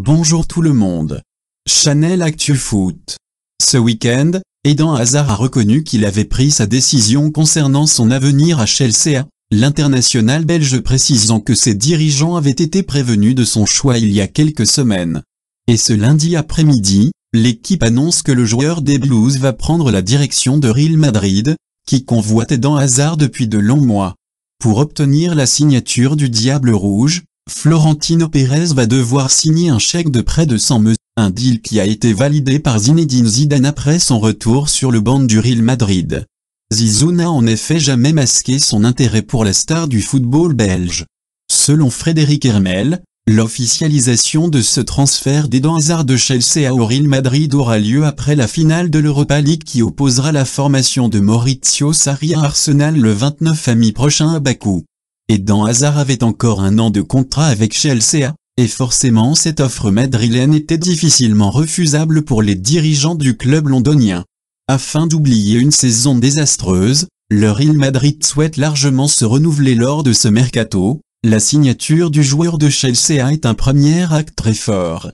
Bonjour tout le monde. Chanel Actu Foot. Ce week-end, Eden Hazard a reconnu qu'il avait pris sa décision concernant son avenir à Chelsea, l'international belge précisant que ses dirigeants avaient été prévenus de son choix il y a quelques semaines. Et ce lundi après-midi, l'équipe annonce que le joueur des Blues va prendre la direction de Real Madrid, qui convoite Eden Hazard depuis de longs mois. Pour obtenir la signature du Diable Rouge, Florentino Pérez va devoir signer un chèque de près de 100 millions, un deal qui a été validé par Zinedine Zidane après son retour sur le banc du Real Madrid. Zizou n'a en effet jamais masqué son intérêt pour la star du football belge. Selon Frédéric Hermel, l'officialisation de ce transfert des Hazard de Chelsea au Real Madrid aura lieu après la finale de l'Europa League qui opposera la formation de Maurizio Sarri à Arsenal le 29 mai prochain à Bakou. Et dans Hazard avait encore un an de contrat avec Chelsea, et forcément cette offre madrilène était difficilement refusable pour les dirigeants du club londonien. Afin d'oublier une saison désastreuse, le Real Madrid souhaite largement se renouveler lors de ce mercato, la signature du joueur de Chelsea est un premier acte très fort.